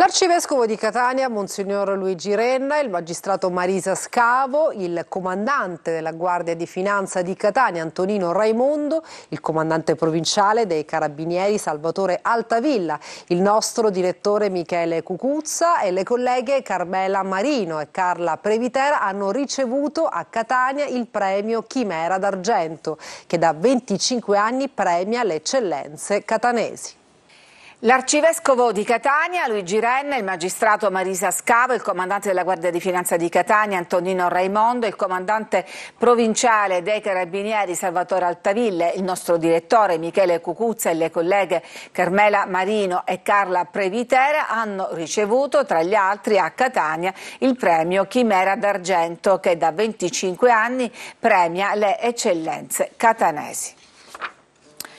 L'arcivescovo di Catania, Monsignor Luigi Renna, il magistrato Marisa Scavo, il comandante della Guardia di Finanza di Catania, Antonino Raimondo, il comandante provinciale dei Carabinieri, Salvatore Altavilla, il nostro direttore Michele Cucuzza e le colleghe Carmela Marino e Carla Previtera hanno ricevuto a Catania il premio Chimera d'Argento, che da 25 anni premia le eccellenze catanesi. L'arcivescovo di Catania, Luigi Renne, il magistrato Marisa Scavo, il comandante della Guardia di Finanza di Catania, Antonino Raimondo, il comandante provinciale dei Carabinieri, Salvatore Altaville, il nostro direttore Michele Cucuzza e le colleghe Carmela Marino e Carla Previtera hanno ricevuto, tra gli altri, a Catania il premio Chimera d'Argento che da 25 anni premia le eccellenze catanesi.